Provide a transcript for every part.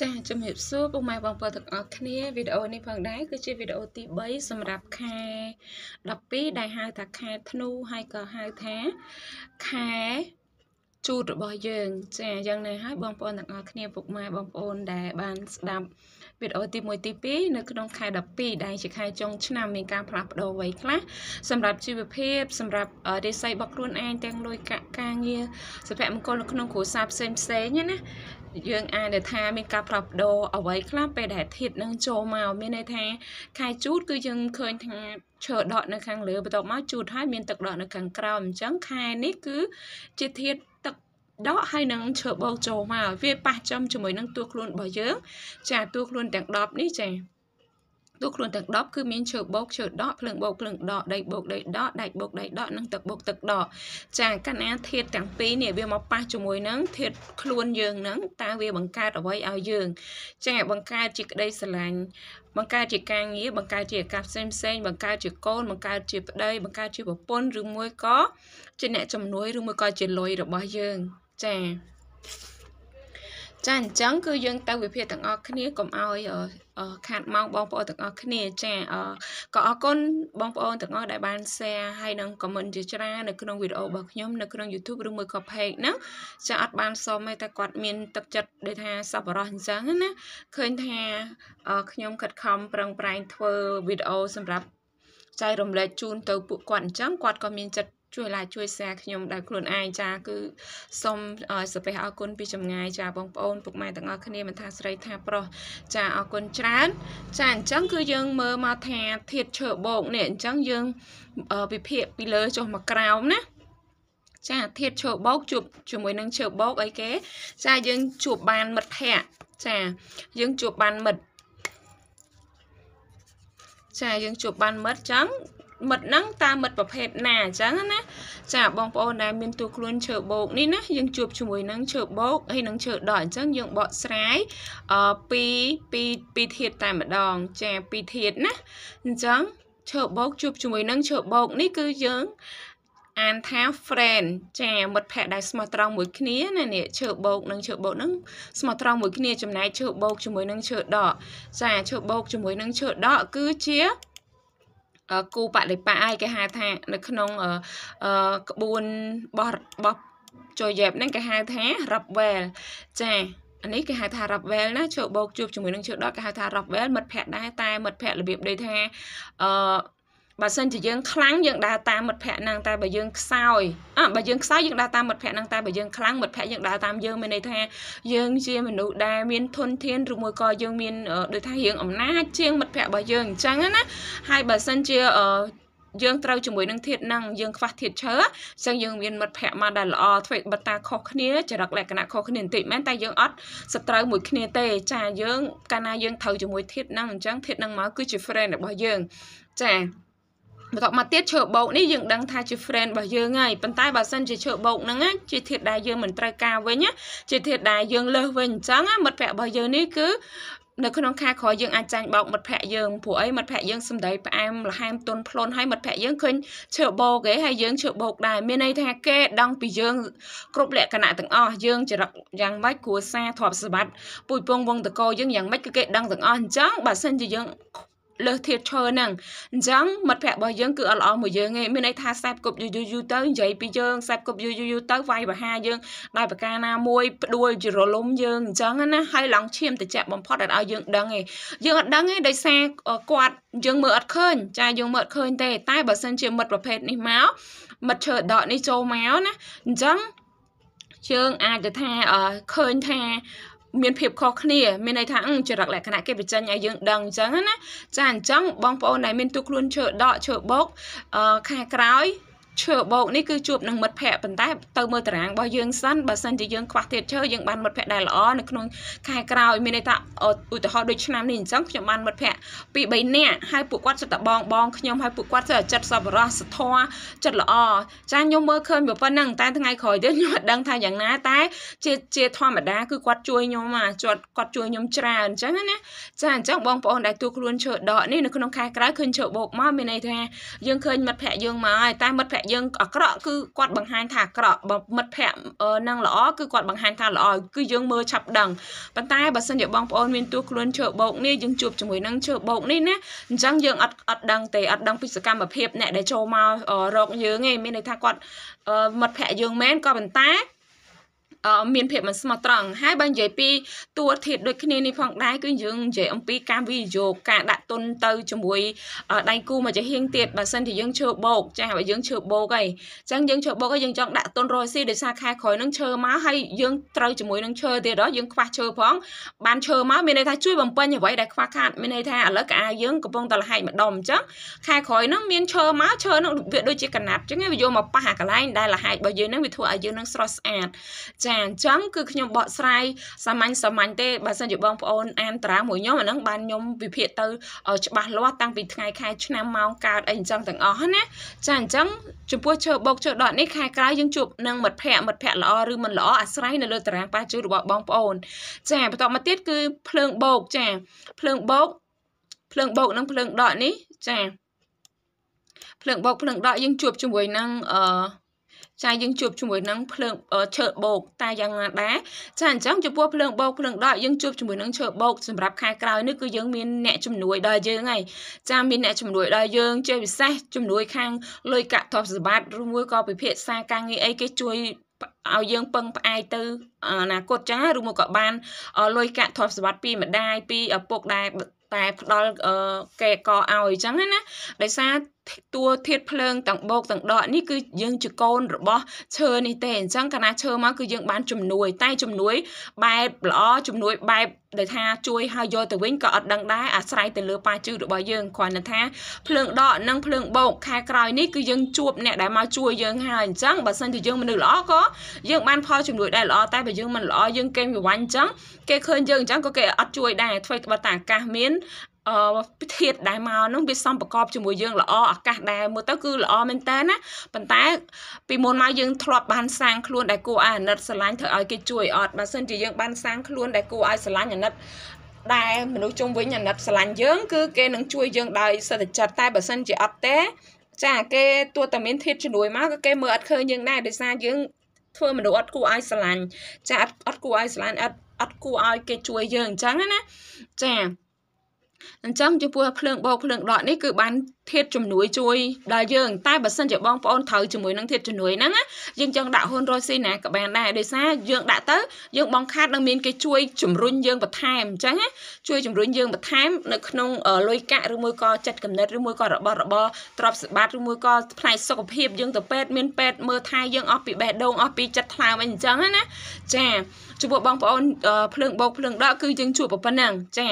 ចាជំរាបសួរពុកម៉ែបងប្អូនទាំងអស់គ្នាវីដេអូនេះផងដែរគឺជាវីដេអូទី3សម្រាប់ខែ12ដែលហៅថាខែធ្នូហើយក៏ហៅថាខែជូតរបស់យើងចាយ៉ាងណាហើយបងប្អូនទាំងអស់គ្នាពុកម៉ែបងប្អូនដែលបានស្ដាប់វីដេអូទី1ទី2នៅក្នុងខែ12ដែលជាខែចុងឆ្នាំមានការផ្លាស់ប្ដូរអ្វីខ្លះសម្រាប់ជីវភាពសម្រាប់រាសីរបស់ខ្លួនឯងទាំងលុយកាក់ការងារសុភមង្គលនៅក្នុងគ្រួសារផ្សេងផ្សេងណាយើងអាចទៅថាមានការផ្លាស់ប្ដូរអ្វីខ្លះពេលដែលធាតុនឹងចូលមកមានន័យថាខែជូត គឺយើងឃើញថាឈើដកនៅខាងលើបន្ទាប់មកជូតហើយមានទឹកដកនៅខាងក្រោមអញ្ចឹងខែនេះគឺជាធាតុទឹកដកហើយនឹងឈើបោកចូលមកវាប៉ះចំជាមួយនឹងតួខ្លួនរបស់យើង ចាតួខ្លួនទាំង10នេះចាដួលខ្លួនទឹកដប់គឺមានឈើបោកឈើដក់ភ្លើងបោកភ្លើងដក់ដីបោកដីដក់ដែកបោកដីដក់និងទឹកបោកទឹកដក់ចាកណាធាតទាំងពីរនេះវាមកប៉ះជាមួយនឹងធាតខ្លួនយើងនឹងតើវាបង្កើតអ្វីឲ្យយើងចាបង្កើតជាក្តីស្រឡាញ់បង្កើតជាការងារបង្កើតជាអាកាសផ្សេងផ្សេងបង្កើតជាកូនបង្កើតជាប្តីបង្កើតជាប្រពន្ធឬមួយក៏ជាអ្នកជំនួយឬមួយក៏ជាលុយរបស់យើងចាចាអញ្ចឹងគឺយើងទៅវិភាគទាំងអស់គ្នាកុំឲ្យខាតម៉ោងបងប្អូនទាំងអស់គ្នាចាក៏អរគុណបងប្អូនទាំងអស់ដែលបាន share ហើយនិង comment ជាច្រើននៅក្នុងវីដេអូរបស់ខ្ញុំ នៅក្នុង YouTube ឬមួយក៏ page ណាចាអត់បានសុំទេតែគាត់មានទឹកចិត្តដែលថាសប្បុរសអញ្ចឹងណាឃើញថាខ្ញុំខិតខំប្រឹងប្រែងធ្វើវីដេអូសម្រាប់ចែករំលែកជូន ទៅពួកគាត់អញ្ចឹងគាត់ក៏មានចិត្តជួយ like ជួយ share ខ្ញុំដល់ខ្លួនឯងចាគឺសូមសំពេះអរគុណពីចម្ងាយចាបងប្អូនពុកម៉ែទាំងអស់គ្នាមិនថាស្រីថា ប្រុសចាអរគុណច្រើនចាអញ្ចឹង គឺយើងមើលមកថាធាតឈើបោកនេះអញ្ចឹងយើងវិភាគពីលើចុះមកក្រោមណាចាធាតឈើបោកជួបជាមួយនឹងឈើបោកអីគេ ចាយើងជួបបានមិត្តភ័ក្តិចាយើងជួបបានមិត្តចាយើងជួបបានមិត្តចឹងមិត្តហ្នឹងតាមិត្តប្រភេទណាអញ្ចឹងណាចាបងប្អូនដែលមានទួខ្លួនឈើបោកនេះណាយើងជួបជាមួយនឹងឈើបោកហើយនឹងឈើដកអញ្ចឹងយើងបកស្រាយអឺពីពីពីធាតតែម្ដងចាពីធាតណាអញ្ចឹងឈើបោកជួបជាមួយនឹងឈើបោកនេះគឺយើងអានថា friend ចាមិត្តភ័ក្តិដែលស្មោះត្រង់មួយគ្នាណានេះឈើបោកនិងឈើបោកនឹងស្មោះត្រង់មួយគ្នាចំណែកឈើបោកជាមួយនឹងឈើដកចាឈើបោកជាមួយនឹងឈើដកគឺជាគូបដិបៈឯគេហៅថា នៅក្នុងក្បួនបោះបោះចុយយ៉ាប់ហ្នឹងគេហៅថា Rapwell ចាអានេះគេហៅថា Rapwell ណាជួបបោកជួបជាមួយនឹងជួបដកគេហៅថា Rapwell មិត្តភ័ក្ដិដែរតែមិត្តភ័ក្ដិរបៀបដូចថាអឺបើសិនជាយើងខ្លាំងយើងដើរតាមមិត្តភ័ក្តិហ្នឹងតែបើយើងខ្សោយអ่ะបើយើងខ្សោយយើងដើរតាមមិត្តភ័ក្តិហ្នឹងតែបើយើងខ្លាំងមិត្តភ័ក្តិយើងដើរតាមយើងមានន័យថា យើងជាមនុស្សដែលមានធនធានឬមួយក៏យើងមានដូចថារៀងអំណាចជាងមិត្តភ័ក្តិរបស់យើងអញ្ចឹងណាហើយបើសិនជាយើងត្រូវជាមួយនឹងធាតនឹងយើងខ្វះធាតឈើអញ្ចឹងយើងមានមិត្តភ័ក្តិមកដែលល្អធ្វើបតាខុសគ្នាចរិតលក្ខណៈខុសគ្នាបន្តិចមែនតែយើងអត់សត្រូវមួយគ្នាទេ ចាយើងកាលណាយើងត្រូវជាមួយធាតនឹងអញ្ចឹងធាតនឹងមកគឺជា friend របស់យើងចាបន្ទាប់មកទៀតឈើបោកនេះយើងដឹងថាជា friend របស់យើងហើយប៉ុន្តែបើសិនជាឈើបោកហ្នឹងជាធាតុដែលយើងមិនត្រូវការវិញជាធាតុដែលយើងលើសវិញអញ្ចឹងមិត្តភក្តិរបស់យើងនេះគឺនៅក្នុងខែក្រោយយើងអាចចាញ់បោកមិត្តភក្តិយើងព្រោះអីមិត្តភក្តិយើងសម្ដីផ្អែមល្ហែមទន់ភ្លន់ហើយមិត្តភក្តិយើងឃើញឈើបោកគេហើយយើងឈើបោកដែរមានន័យថាគេដឹងពីយើងគ្រប់លក្ខណៈទាំងអស់យើងចរិតយ៉ាងម៉េចគ្រួសារធ្លាប់សម្បត្តិពួយពងវងតកោយើងយ៉ាងម៉េចគឺគេដឹងទាំងអស់អញ្ចឹងបើសិនជាយើងលើសធាតឈើហ្នឹងអញ្ចឹងមិត្តភ័ក្តិរបស់យើងគឺអត់ល្អមួយយើងឯងមានន័យថាខ្សែគប់យូរយូរទៅនិយាយពីយើងខ្សែគប់យូរយូរទៅវាយបហាយើងដោយប្រការណាមួយផ្ដួលជ្រលំយើងអញ្ចឹងណាហើយឡងឈាមតិចបំផុតឲ្យយើងដឹងឯងយើងអត់ដឹងឯងដោយសារគាត់យើងមើលអត់ឃើញចាយើងមើលអត់ឃើញទេតែបើសិនជាមិត្តប្រភេទនេះមកមិត្តឈើដកនេះចូលមកណាអញ្ចឹងយើងអាចទៅថាឃើញថាមានភាពខុសគ្នាមានន័យថាចរិតលក្ខណៈគេបញ្ចេញឲ្យយើងដឹងអញ្ចឹងណាចាអញ្ចឹងបងប្អូនដែលមានទូខ្លួនឈើដកឈើបុកខែក្រោយឈើបោកនេះគឺជួបនឹងមិត្តភ័ក្តិប៉ុន្តែទៅមើលតារាងរបស់យើងសិនបើសិនជាយើងខ្វះទៀតឈើយើងបានមិត្តភ័ក្តិដែលល្អនៅក្នុងខែក្រោយមានន័យថាឧទាហរណ៍ដូចឆ្នាំនេះអញ្ចឹងខ្ញុំបានមិត្តភ័ក្តិពី3នាក់ហើយពួកគាត់ចិត្តតែបងបងខ្ញុំហើយពួកគាត់ចិត្តចិត្តសប្បុរសសធម៌ចិត្តល្អចាខ្ញុំមើលឃើញវាប៉ុណ្ណឹងតែថ្ងៃក្រោយទៀតខ្ញុំអត់ដឹងថាយ៉ាងណាតែជាជាធម្មតាគឺគាត់ជួយខ្ញុំអាគាត់គាត់ជួយខ្ញុំច្រើនអញ្ចឹងណាចាអញ្ចឹងបងប្អូនដែលទួខ្លួនឈើដកនេះនៅក្នុងខែក្រោយឃើញឈើបោកមកមានន័យថាយើងឃើញមិត្តភ័ក្តិយើងមកហើយតែមិត្តភ័ក្តិយើងអាក្រក់គឺគាត់បង្ហាញថាអាក្រក់បើមិត្តភ័ក្តិនឹងល្អគឺគាត់បង្ហាញថាល្អគឺយើងមើលឆាប់ដឹងប៉ុន្តែបើសិនជាបងប្អូនមានទួខ្លួនជើបោកនេះយើងជួបជាមួយនឹងជើបោកនេះណាអញ្ចឹងយើង អត់អត់ដឹងទេ អត់ដឹងពីសកម្មភាពអ្នកដែលចូលមករកយើងឯងមានន័យថាគាត់មិត្តភ័ក្តិយើងមែនក៏ប៉ុន្តែមានភាពមិនស្មោះត្រង់ហើយបើនិយាយពីតួធាតដូចគ្នានេះផងដែរគឺយើងនិយាយអំពីការវិនិយោគការដាក់ទុនទៅជាមួយដៃគូមួយចំហៀងទៀតបើសិនជាយើងឈើបោកចាស់បើយើងឈើបោកហើយអញ្ចឹងយើងឈើបោកហើយយើងចង់ដាក់ទុនរយស៊ីដោយសារខែក្រោយនឹងឈើមកហើយយើងត្រូវជាមួយនឹងឈើទៀតដល់យើងខ្វះឈើផង បានឈើមកមានន័យថាជួយបំពេញអ្វីដែលខ្វះខាតមានន័យថាឥឡូវកាយើងកំពុងតែលហែកម្ដុំអញ្ចឹងខែក្រោយនឹងមានឈើមកឈើនឹងវាដូចជាកណាត់អញ្ចឹងវាយកមកប៉ះកន្លែងដែលលហែករបស់យើងនឹងវាធ្វើឲ្យយើងនឹងស្រស់ស្អាតចាចាអញ្ចឹងគឺខ្ញុំបកស្រាយសាមញ្ញសាមញ្ញទេបើសិនជាបងប្អូនអានតារាមួយខ្ញុំអាហ្នឹងបានខ្ញុំវិភាគទៅច្បាស់លាស់តាំងពីថ្ងៃខែឆ្នាំម៉ោងកើតអីអញ្ចឹងទាំងអស់ណាចាអញ្ចឹងចំពោះឈើបុកឈើដកនេះខែក្រោយយើងជួបនឹងមិត្តភ័ក្តិមិត្តភ័ក្តិល្អឬមិនល្អអាស្រ័យនៅលើតារាងប៉ះជើងរបស់បងប្អូន ចាបន្តមកទៀតគឺភ្លើងបោកចាភ្លើងបោកភ្លើងបោកនិងភ្លើងដកនេះចាភ្លើងបោកភ្លើងដកយើងជួបជាមួយនឹងអឺចាយើងជួបជាមួយនឹងភ្លើងឈើបោកតែយ៉ាងណាដែរចាអញ្ចឹងចំពោះភ្លើងបោកភ្លើងដកយើងជួបជាមួយនឹងឈើបោកសម្រាប់ខែក្រោយនេះគឺយើងមានអ្នកជំនួយដល់យើងហើយចាមានអ្នកជំនួយដល់យើងជាពិសេសជំនួយខាងលុយកាក់ទ្រព្យសម្បត្តិឬមួយក៏ពិភាក្សាការងារអីគេជួយឲ្យយើងពឹងផ្អែកទៅអនាគតចឹងឬមកក៏បានលុយកាក់ទ្រព្យសម្បត្តិពីម្ដាយពីឪពុកដែរតែផ្ដល់កែកឲ្យចឹងណាដោយសារតួធាតភ្លើងទាំងបោកទាំងដកនេះគឺយើងជាកូនរបស់ឈើនេះទេអញ្ចឹងកាលណាឈើមកគឺយើងបានជំនួយតែជំនួយបែបល្អជំនួយបែបដែលថាជួយហើយយកទៅវិញក៏អត់ដឹងដែរអាស្រ័យទៅលើប៉ាជឺរបស់យើងគ្រាន់តែថាភ្លើងដកនិងភ្លើងបោកខែក្រោយនេះគឺយើងជួបអ្នកដែលមកជួយយើងហើយអញ្ចឹងបើសិនជាយើងមនុស្សល្អក៏យើងបានផលជំនួយដែរល្អតែបើយើងមិនល្អយើងកេងប្រវ័ញ្ចអញ្ចឹងគេឃើញយើងអញ្ចឹងក៏គេអត់ជួយដែរធ្វើត្បិតតាអាកាសមានអឺធាតដែលមកនោះវាសំប្រកបជាមួយយើងល្អឱកាសដែលមើលទៅគឺល្អមែនតើណាប៉ុន្តែពីមុនមកយើងធ្លាប់បានសាងខ្លួនដែលគួរឲ្យអាណិតស្រឡាញ់ធ្វើឲ្យគេជួយអត់បើមិនជាយើងបានសាងខ្លួនដែលគួរឲ្យស្រឡាញ់អាណិត ដែលមនុស្សជុំវិញអាណិតស្រឡាញ់យើងគឺគេនឹងជួយយើងដោយសន្តិចិត្តតែបើមិនជាអត់ទេ ចាគេទោះតែមានធាតជំនួយមកក៏គេមើលអត់ឃើញយើងដែរដោយសារយើងធ្វើមនុស្សអត់គួរឲ្យស្រឡាញ់ចាអត់អត់គួរឲ្យស្រឡាញ់អត់អត់គួរឲ្យគេជួយយើងអញ្ចឹងណាចាអញ្ចឹងចំពោះភ្លើងបោកភ្លើងដកនេះគឺបានធាតជំនួយជួយដល់យើង តែបើសិនជាបងប្អូនត្រូវជាមួយនឹងធាតជំនួយហ្នឹងណាយើងចង់ដាក់ហ៊ុនរស់ស៊ីណាក៏បានដែរដោយសារយើងដាក់ទៅយើងបងខាតនឹងមានគេជួយជំរុញយើងបន្ថែមអញ្ចឹងណាជួយជំរុញយើងបន្ថែមនៅក្នុងលុយកាក់ឬមួយក៏ចិត្តកំណត់ឬមួយក៏របស់របរទ្រព្យសម្បត្តិឬមួយក៏ផ្នែកសុខភាពយើងទៅពេទ្យមានពេទ្យមើលថែយើងអស់ពីបេះដូងអស់ពីចិត្តថ្លើមអីអញ្ចឹងណាចាចំពោះបងប្អូនភ្លើងបោកភ្លើងដកគឺយើងជួបប៉ុណ្ណឹងចា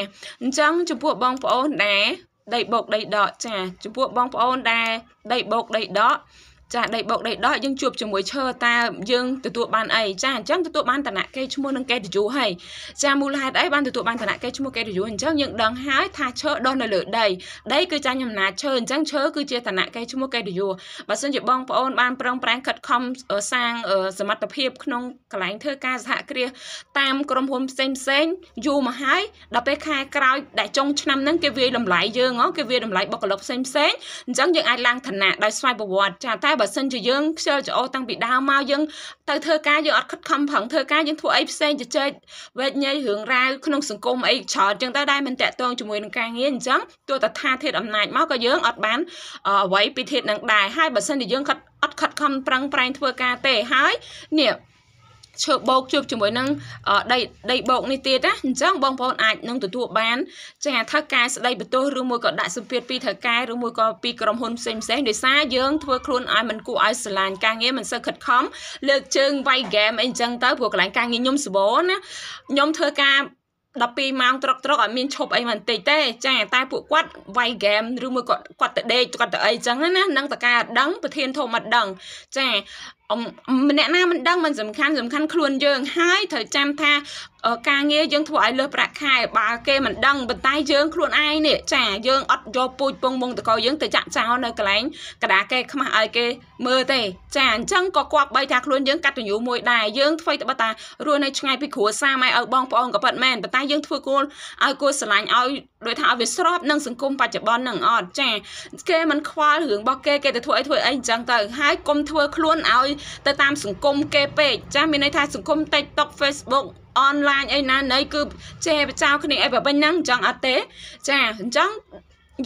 អញ្ចឹងចំពោះបងប្អូនដែរដីបូកដីដកចាចំពោះបងប្អូនដែលដីបូកដីដកចាដីបោកដីដកយើងជួបជាមួយឈើតើយើងទទួលបានអីចាអញ្ចឹងទទួលបានតណៈគេឈ្មោះនឹងកេតយុហើយចាមូលហេតុអីបានទទួលបានតណៈគេឈ្មោះកេតយុអញ្ចឹងយើងដឹងហើយថាឈើដុះនៅលើដីដីគឺចាញ់អំណាចឈើអញ្ចឹងឈើគឺជាតណៈគេឈ្មោះកេតយុបើសិនជាបងប្អូនបានប្រឹងប្រែងខិតខំសាងសមត្ថភាពក្នុងកន្លែងធ្វើការសហគ្រាសតាមក្រុមហ៊ុនផ្សេងផ្សេងយូរមកហើយដល់ពេលខែក្រោយដែលចុងឆ្នាំហ្នឹងគេវាយតម្លៃយើងហ៎គេវាយតម្លៃបុគ្គលិកផ្សេងផ្សេងអញ្ចឹងយើងអាចឡើងឋានៈដោយស្វ័យប្រវត្តិចាតែបើសិនជាយើងខ្ជិលច្អូតាំងពីដើមមកយើងទៅធ្វើការយើងអត់ខិតខំប្រឹងធ្វើការយើងធ្វើអីផ្សេងជជែកវែកញែករឿងរ៉ាវក្នុងសង្គមអីច្រើនចឹងទៅដែលមិនតាក់ទងជាមួយនឹងការងារអញ្ចឹងទោះតថាធាតអំណាចមកក៏យើងអត់បានអ្វីពីធាតនឹងដែរហើយបើសិនជាយើងខិតអត់ខិតខំប្រឹងប្រែងធ្វើការទេហើយនេះឈើបោកជួបជាមួយនឹងដីដីបោកនេះទៀតណាអញ្ចឹងបងប្អូនអាចនឹងទទួលបានចាថាការស្ដីបន្ទោសឬមួយក៏ដាក់សម្ពាធពីថៅកែឬមួយក៏ពីក្រុមហ៊ុនផ្សេងផ្សេងដោយសារយើងធ្វើខ្លួនឲ្យមិនគួរឲ្យស្រឡាញ់ការងារមិនសូវខិតខំលើកជើងវាយហ្គេមអីអញ្ចឹងទៅព្រោះកន្លែងការងារខ្ញុំសបោណាខ្ញុំធ្វើការ12ម៉ោងត្រកត្រកអត់មានឈប់អីមិនតិចទេ ចា តែពួកគាត់វាយហ្គេមឬមួយគាត់គាត់ទៅដេកគាត់ទៅអីចឹងណានឹងតការអត់ដឹងប្រធានធំអត់ដឹងចាម្នាក់ណាមិនដឹងមិនសំខាន់សំខាន់ខ្លួនយើងហើយត្រូវចាំថា ការងារយើងធ្វើឲ្យលើសប្រាក់ខែបើគេមិនដឹងប៉ុន្តែយើង ខ្លួនឯងនេះចាយើងអត់យកពូជពងមងតកោយើងទៅចាក់ចោលនៅកន្លែងកដាគេខ្មាស់ឲ្យគេមើលទេចាអញ្ចឹងក៏គប់បីថាខ្លួនយើងកតញ្ញូមួយដែរយើងធ្វើតែបតារស់នៅឆ្ងាយពីគ្រួសារម៉ែឪបងប្អូនក៏ប៉ិតមែនប៉ុន្តែយើងធ្វើគោលឲ្យគួរស្រឡាញ់ឲ្យដោយថាឲ្យវាស្របនឹងសង្គមបច្ចុប្បន្ននឹងអត់ចា គេមិនខ្វល់រឿងរបស់គេគេទៅធ្វើអីធ្វើអីអញ្ចឹងទៅហើយកុំធ្វើខ្លួនឲ្យទៅតាមសង្គមគេពេកចាមានន័យថាសង្គម TikTok Facebook អនឡាញអីណាណីគឺចេះបចោលគ្នាអីបបិញហ្នឹងអញ្ចឹងអត់ទេ ចាអញ្ចឹង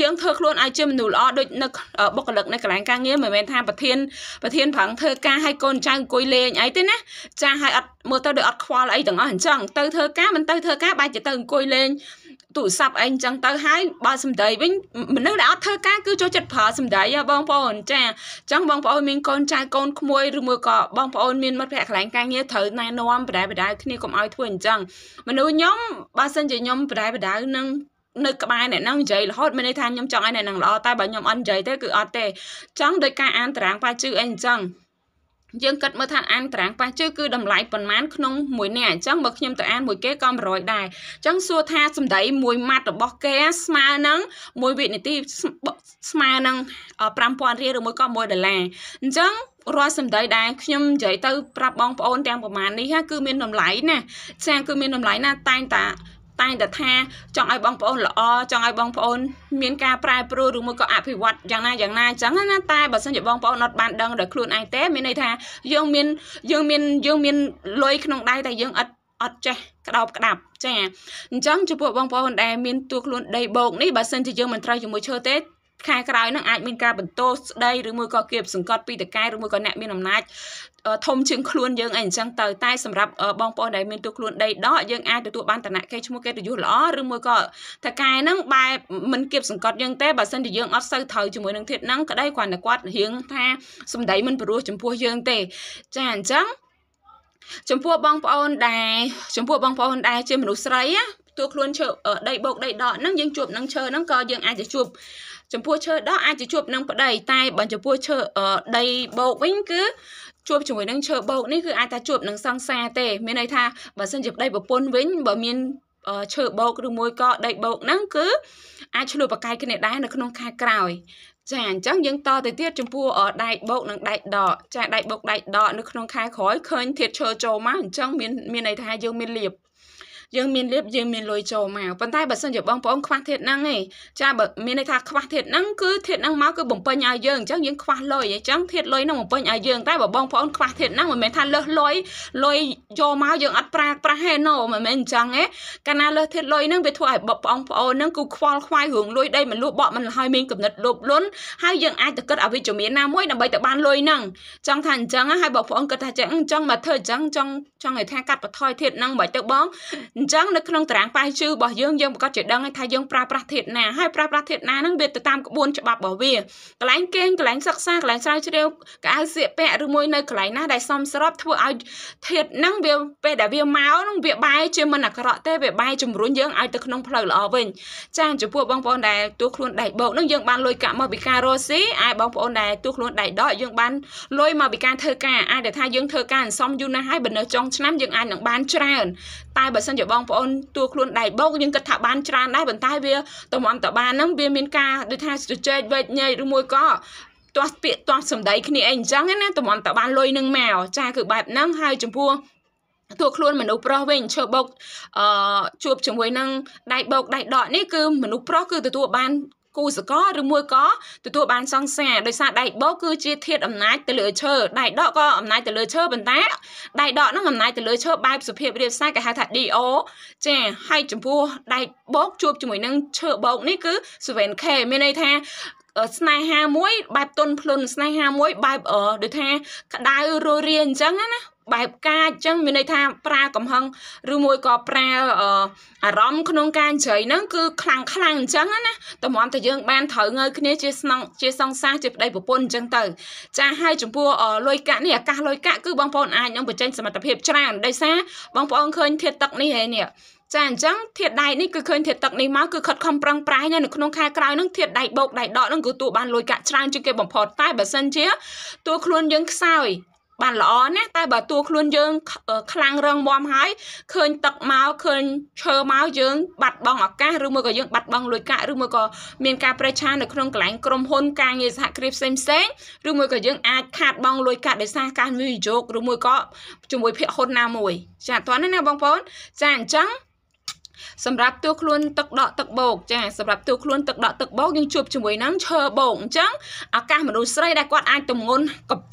យើងធ្វើខ្លួនឲ្យជាមនុស្សល្អដូចនៅបុគ្គលិកនៅកន្លែងការងារមិនមែនថាប្រធានប្រធានប្រឹងធ្វើការឲ្យកូនចៅអង្គុយលេងអីទេណាចាស់ឲ្យអត់មើលទៅដូចអត់ខ្វល់អីទាំងអស់អញ្ចឹងទៅធ្វើការមិនទៅធ្វើការបែរជាទៅអង្គុយលេងទូរស័ព្ទអីអញ្ចឹងទៅហើយបើសម្ដីវិញមនុស្សដែលអត់ធ្វើការគឺចូលចិត្តប្រើសម្ដីហ៎បងប្អូនចាអញ្ចឹងបងប្អូនមានកូនចៅកូនក្មួយឬមួយក៏បងប្អូនមានមិត្តភក្តិកន្លែងការងារត្រូវណែនាំបដាបដាគ្នាកុំឲ្យធ្វើអញ្ចឹងមនុស្សខ្ញុំបើសិនជាខ្ញុំបដាបដានឹងនៅក្បែរអ្នកហ្នឹងនិយាយរហូតមានន័យថាខ្ញុំចង់ឲ្យអ្នកហ្នឹងល្អតែបើខ្ញុំអត់និយាយទេគឺអត់ទេចង់ដោយការអានតារាងប៉ាជឺអីអញ្ចឹងយើងគិតមើលថាអានតារាងប៉ះជឺគឺតម្លៃប៉ុន្មានក្នុងមួយអ្នកអញ្ចឹងបើខ្ញុំទៅអានមួយគេក៏100ដែរអញ្ចឹងសួរថាសម្ដី មួយម៉ាត់របស់គេស្មើនឹង1វិនាទីស្មើនឹង5000រៀលឬមួយក៏1ដុល្លារអញ្ចឹងរាល់សម្ដីដែលខ្ញុំនិយាយទៅប្រាប់បងប្អូនទាំងប្រមាណនេះគឺមានតម្លៃណាចាគឺមានតម្លៃណាតែងតាតែងតែថាចង់ឲ្យបងប្អូនល្អចង់ឲ្យបងប្អូនមានការប្រែប្រួលឬមួយក៏អភិវឌ្ឍយ៉ាងណាយ៉ាងណាអញ្ចឹងណាតែបើសិនជាបងប្អូនអត់បានដឹងដល់ខ្លួនឯងទេមានន័យថាយើងមានយើងមានយើងមានលុយក្នុងដៃតែយើង អត់អត់ចេះក្តោបក្តាប់ចាអញ្ចឹងចំពោះបងប្អូនដែលមានទួខ្លួនដីបោកនេះបើសិនជាយើងមិនត្រូវជាមួយឈើទេខែក្រោយនឹងអាចមានការបន្ទោសស្ដីឬមួយក៏គៀបសង្កត់ពីតកែឬមួយក៏អ្នកមានអំណាចធំជាងខ្លួនយើងអីអញ្ចឹងទៅតែសម្រាប់បងប្អូនដែលមានទូខ្លួនដីដកយើងអាចទទួលបានតនៈគេឈ្មោះកិត្តិយសល្អឬមួយក៏តកែហ្នឹងបែបមិនគៀបសង្កត់យើងទេបើសិនជាយើងអត់សូវត្រូវជាមួយនឹងធាតហ្នឹងក្តីគ្រាន់តែគាត់រៀងថាសម្ដីមិនព្រោះចំពោះយើងទេចាអញ្ចឹងចំពោះបងប្អូនដែលចំពោះបងប្អូនដែលជាមនុស្សស្រីណាទួលខ្លួនឈើដីបោកដីដកហ្នឹងយើងជួបនឹងឈើហ្នឹងក៏យើងអាចជួបចំពោះឈើដក់អាចជួបនឹងប្តីតែបើចំពោះឈើដីបោកវិញគឺជួបជាមួយនឹងឈើបោកនេះគឺអាចថាជួបនឹងសង្សារទេមានន័យថាបើសិនជាប្តីប្រពន្ធវិញបើមានឈើបោកឬមួយក៏ដីបោកហ្នឹងគឺអាចឆ្លុះប្រកាយគ្នាដែរនៅក្នុងខែក្រោយចាអញ្ចឹងយើងតទៅទៀតចំពោះដែកបោកនិងដែកដកចាដែកបោកដែកដកនៅក្នុងខែក្រោយឃើញធាតឈើចូលមកអញ្ចឹងមានមានន័យថាយើងមានលៀបយើងមានលៀបយើងមានលុយចូលមកប៉ុន្តែបើសិនជាបងប្អូនខ្វះធាតហ្នឹងឯងចាបើមានន័យថាខ្វះធាតហ្នឹងគឺធាតហ្នឹងមកគឺបំពេញឲ្យយើងអញ្ចឹងយើងខ្វះលុយអញ្ចឹងធាតលុយហ្នឹងបំពេញឲ្យយើងតែបើបងប្អូនខ្វះធាតហ្នឹងមិនមែនថាលើសលុយលុយយកមកយើងអត់ប្រើប្រាស់ទេណូមិនមែនអញ្ចឹងឯងកាលណាលើសធាតលុយហ្នឹងវាធ្វើឲ្យបងប្អូនហ្នឹងគឺខ្វល់ខ្វាយរឿងលុយដីមិនលក់បក់មិនឲ្យមានកំណត់លោភលន់ហើយយើងអាចទៅគិតអវិជ្ជមានណាមួយដើម្បីទៅបានលុយហ្នឹងចង់ថាអញ្ចឹងហើយបងប្អូនគិតថាចឹងចង់មកធ្វើអញ្ចឹងចង់ចង់ឲ្យថាកាត់បន្ថយធាតហ្នឹងមិនបាច់ទៅបងអញ្ចឹងនៅក្នុងតារាងប៉ែជឺរបស់យើងយើងប្រកាសជាដឹងថាយើងប្រើប្រាស់ធាតុណាហើយប្រើប្រាស់ធាតុណាហ្នឹងវាទៅតាមក្បួនច្បាប់របស់វាកន្លែងគេងកន្លែងសិក្សាកន្លែងស្រាវជ្រាវកៅសៀកពាក់ឬមួយនៅកន្លែងណាដែលសមស្របធ្វើឲ្យធាតុហ្នឹងវាពេលដែលវាមកហ្នឹងវាបែរជាមិនអាក្រក់ទេវាបែរជំរុញយើងឲ្យទៅក្នុងផ្លូវល្អវិញ ចា៎ចំពោះបងប្អូនដែលទួខ្លួនដៃបោកហ្នឹងយើងបានលុយកាក់មកពីការរស់ស៊ីឯបងប្អូនដែលទួខ្លួនដៃដកយើងបានលុយមកពីការធ្វើការអាចដែលថាយើងធ្វើការអន្សំយូរណាស់ហើយបើនៅចុងឆ្នាំយើងអាចនឹងបានច្រើនតែបើសិនជាបងប្អូនទួខ្លួនដៃបោកយើងគិតថាបានច្រើនដែរប៉ុន្តែវាតំមតបានហ្នឹងវាមានការដូចថាជជែកវែកញែកឬមួយក៏ទាស់ពាក្យទាស់សម្ដីគ្នាអីអញ្ចឹងណាតំមតបានលុយនឹងមកចាគឺបែបហ្នឹងហើយចំពោះតួខ្លួនមនុស្សប្រុសវិញឈើបោកអឺជួបជាមួយនឹងដៃបោកដៃដកនេះគឺមនុស្សប្រុសគឺទទួលបានគូសកលឬមួយក៏ទទួលបានសង្សារដោយសារដែកបោគឺជាធាតអំណាចទៅលើឈើដែកដកក៏អំណាចទៅលើឈើប៉ុន្តែដែកដកហ្នឹងអំណាចទៅលើឈើបែបសុភាពរាបសាយគេហៅថា DO ចាហើយចំពោះដែកបោកជួបជាមួយនឹងឈើបោកនេះគឺ 7K មានន័យថាស្នេហាមួយបែបទុនភ្លុនស្នេហាមួយបែបដូចថា ក្តៅរុយរាអញ្ចឹងណាបែបកាចអញ្ចឹងមានន័យថាប្រើកំហឹងឬមួយក៏ប្រើអារម្មណ៍ក្នុងការជ្រៃហ្នឹងគឺខ្លាំងខ្លាំងអញ្ចឹងណាតម្រាំតែយើង បានត្រូវងើយគ្នាជាស្នងជាសង្សារជាប្តីប្រពន្ធអញ្ចឹងទៅចាហើយចំពោះលុយកាក់នេះអាកាសលុយកាក់គឺបងប្អូនអាចនឹងបញ្ចេញសមត្ថភាពច្រើនដោយសារបងប្អូនឃើញធាតទឹកនេះហើយនេះចាអញ្ចឹងធាតដែកនេះគឺឃើញធាតទឹកនេះមកគឺខិតខំប្រឹងប្រែងនៅក្នុងខែក្រោយនឹងធាតដែកបោកដែកដកនឹងគឺទទួលបានលុយកាក់ច្រើនជាងគេបំផុតតែបើសិនជាតួខ្លួនយើងខ្សោយបានល្អណាស់តែបើតួខ្លួនយើងខ្លាំងរឹងមាំហើយឃើញទឹកមកឃើញឈើមកយើង បាត់បង់ឱកាសឬមួយក៏យើងបាត់បង់លុយកាក់ឬមួយក៏មានការប្រេះឆានៅក្នុងកន្លែងក្រុមហ៊ុនការងារសហគ្រាសផ្សេងផ្សេងឬមួយក៏យើងអាចខាតបង់លុយកាក់ដោយសារការវិនិយោគឬមួយក៏ជាមួយភាគហ៊ុនណាមួយចាអត់ទាន់ណាបងប្អូនចាអញ្ចឹងសម្រាប់តួខ្លួនទឹកដក់ទឹកបោកចាសម្រាប់តួខ្លួនទឹកដក់ទឹកបោកយើងជួបជាមួយនឹងឈើបោកអញ្ចឹងឱកាសមនុស្សស្រីដែលគាត់អាចទម្ងន់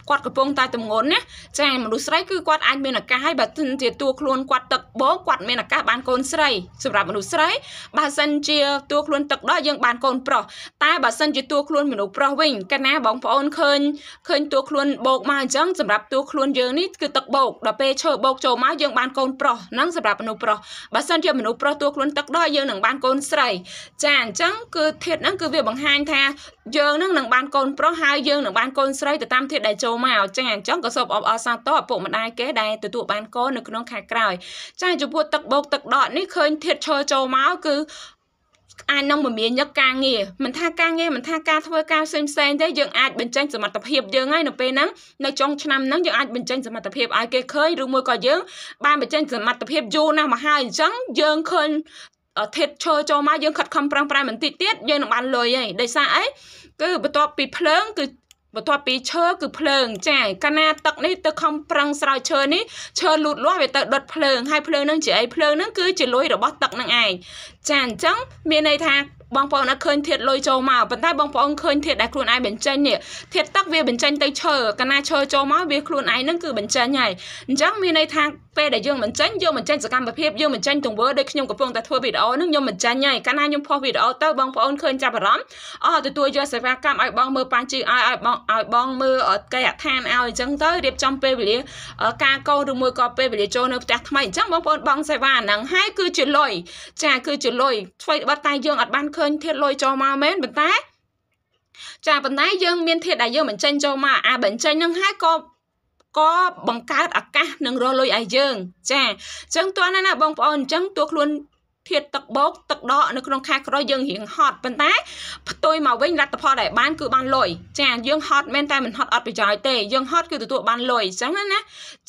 គាត់កំពុងតែទម្ងន់ណាចា មនុស្សស្រីគឺគាត់អាចមានឱកាសហើយបើទិនជាតួខ្លួនគាត់ទឹកបោកគាត់មានឱកាសបានកូនស្រីសម្រាប់មនុស្សស្រីបើសិនជាតួខ្លួនទឹកដក់យើង បានកូនប្រុសតែបើសិនជាតួខ្លួនមនុស្សប្រុសវិញកាលណាបងប្អូនឃើញឃើញតួខ្លួនបោកមកអញ្ចឹងសម្រាប់តួខ្លួនយើងនេះគឺទឹកបោកដល់ពេលឈើបោកចូលមកយើង បានកូនប្រុសហ្នឹងសម្រាប់មនុស្សប្រុសបើសិនជាមនុស្សប្រុសទទួលខ្លួនទឹកដោះយើងនឹងបានកូនស្រីចាអញ្ចឹងគឺធាតុហ្នឹងគឺវាបង្ហាញថាយើងនឹងនឹងបានកូនប្រុសហើយយើងនឹងបានកូនស្រីទៅតាមធាតុដែលចូលមកចាអញ្ចឹងក៏សូមអបអរសាទរឪពុកម្ដាយគេដែលទទួលបានកូននៅក្នុងខែក្រោយចាចំពោះទឹកបោកទឹកដកនេះឃើញធាតុឈើចូលមកគឺអាចនឹងមមាញឹកការងារមិនថាការងារមិនថាការធ្វើការផ្សេងផ្សេងទេយើងអាចបញ្ចេញសមត្ថភាពយើងហើយនៅពេលហ្នឹងនៅចុងឆ្នាំហ្នឹងយើងអាចបញ្ចេញសមត្ថភាពឲ្យគេឃើញឬមួយក៏យើងបានបញ្ចេញសមត្ថភាពយូរណាស់មកហើយអញ្ចឹងយើងឃើញធិតឈើចូលមកយើងខិតខំប្រឹងប្រែងបន្តិចទៀតយើងនឹងបានលុយហើយដោយសារអីគឺបន្ទាប់ពីភ្លើងគឺបន្ទាប់ពីឈើគឺភ្លើងចាយកាលណាទឹកនេះទឹកខំប្រឹងស្រោចឈើនេះឈើលូតលាស់វាទៅដុតភ្លើងហើយភ្លើងនឹងជាអីភ្លើងនឹងគឺជាលុយរបស់ទឹកនឹងឯងចាអញ្ចឹងមានន័យថាបងប្អូនអត់ឃើញធាតលុយចូលមកប៉ុន្តែបងប្អូនឃើញធាតដែលខ្លួនឯងបញ្ចេញនេះធាតទឹកវាបញ្ចេញទៅឈើកាលណាឈើចូលមកវាខ្លួនឯងនឹងគឺបញ្ចេញហើយអញ្ចឹងមានន័យថាពេលដែលយើងមិនចាញ់យើងមិនចាញ់សកម្មភាពយើងមិនចាញ់ទង្វើដូចខ្ញុំកំពុងតែធ្វើវីដេអូនឹងខ្ញុំមិនចាញ់ហើយកាលណាខ្ញុំផុសវីដេអូទៅបងប្អូនឃើញចាប់អារម្មណ៍អស់ទទួលយកសេវាកម្មឲ្យបងមើលប៉ាជីឲ្យឲ្យបងឲ្យបងមើលកិច្ចឋានឲ្យអញ្ចឹងទៅរៀបចំពេលវេលាការកោឬមួយក៏ពេលវេលាចូលនៅផ្ទះថ្មីអញ្ចឹងបងប្អូនបងសេវាហ្នឹងហើយគឺជាលុយចាគឺជាលុយធ្វើបិទតែយើងអត់បានឃើញធាតលុយចូលមកមែនប៉ុន្តែចាប៉ុន្តែយើងមានធាតដែលយើងមិនចេញចូលមកអាបញ្ចេញហ្នឹងហើយក៏ក៏បង្កើតឱកាសនឹងរស់លុយឲ្យយើងចាអញ្ចឹងតោះណាណាបងប្អូនអញ្ចឹងតួខ្លួនធាតុទឹកបូកទឹកដកនៅក្នុងខែក្រោយយើងរៀងហត់ប៉ុន្តែផ្ទុយមកវិញលទ្ធផលដែលបានគឺបានលុយចាយើងហត់មែនតែមិនហត់អត់ប្រយោជន៍ទេយើងហត់គឺទទួលបានលុយអញ្ចឹងណា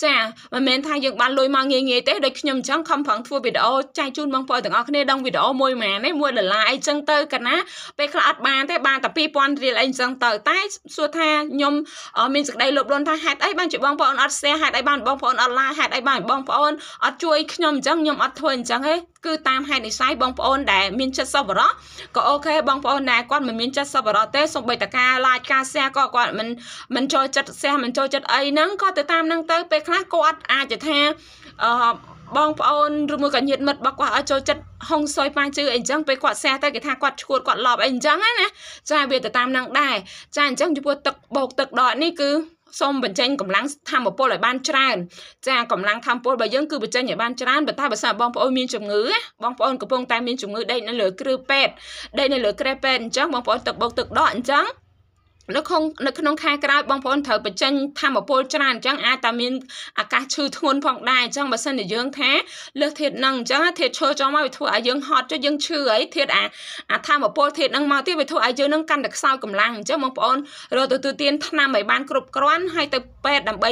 ចាមិនមែនថាយើងបានលុយមកងាយងាយទេដូចខ្ញុំអញ្ចឹងខំប្រឹងធ្វើវីដេអូចែកជូនបងប្អូនទាំងអស់គ្នាដឹងវីដេអូមួយម៉ានឯ1ដុល្លារអីចឹងទៅកណាពេលខ្លះអត់បានទេបានតែ2000រៀលអីចឹងទៅតែសួរថាខ្ញុំមានសេចក្តីលោភលន់ថាហេតុអីបានជាបងប្អូនអត់ share ហេតុអីបានបងប្អូនអត់ like ហេតុអីបានបងប្អូនអត់ជួយខ្ញុំអញ្ចឹងខ្ញុំអត់ធ្វើអញ្ចឹងទេគឺតាមហេតុនិស័យបងប្អូនដែលមានចិត្តសប្បុរសក៏អូខេបងប្អូនដែរគាត់មិនមានចិត្តសប្បុរសទេសូម្បីតការឡាយការ share ក៏គាត់មិនមិនចូលចិត្ត share មិនចូលចិត្តអីហ្នឹងក៏ទៅតាមហ្នឹងទៅពេលខ្លះគាត់អាចថាអឺបងប្អូនឬមួយកញ្ញាតមិត្តរបស់គាត់ឲ្យចូលចិត្តហុងសុយប៉ាជឺអីចឹងពេលគាត់សះទៅគេថាគាត់ឈួតគាត់លប់អីចឹងណាចាវាទៅតាមនឹងដែរចាអញ្ចឹងចំពោះទឹកបោកទឹកដកនេះគឺសូមបញ្ចេញកម្លាំងធម្មពលឲ្យបានច្រើនចាកម្លាំងធម្មពលរបស់យើងគឺបញ្ចេញឲ្យបានច្រើនប៉ុន្តែបើសិនបងប្អូនមានជំងឺបងប្អូនកំពុងតែមានជំងឺដេកនៅលើគ្រឹះពេទ្យដេកនៅលើក្រេះពេទ្យអញ្ចឹងបងប្អូនទឹកបុកទឹកដកអញ្ចឹងនៅក្នុងនៅក្នុងខែក្រោយបងប្អូនត្រូវបញ្ចេញធម្មពលច្រើនអញ្ចឹងអាចតែមានអាកាសឈឺធ្ងន់ផងដែរអញ្ចឹងបើសិនជាយើងថាលើសធាតនឹងអញ្ចឹងធាតឈើចុះមកវាធ្វើឲ្យយើងហត់ចុះយើងឈឺអីធាតអាអាធម្មពលធាតនឹងមកទៀតវាធ្វើឲ្យយើងនឹងកាន់តែខ្សោយកម្លាំងអញ្ចឹងបងប្អូនរកទទួលទានថ្នាំឲ្យបានគ្រប់គ្រាន់ហើយទៅពេទ្យដើម្បី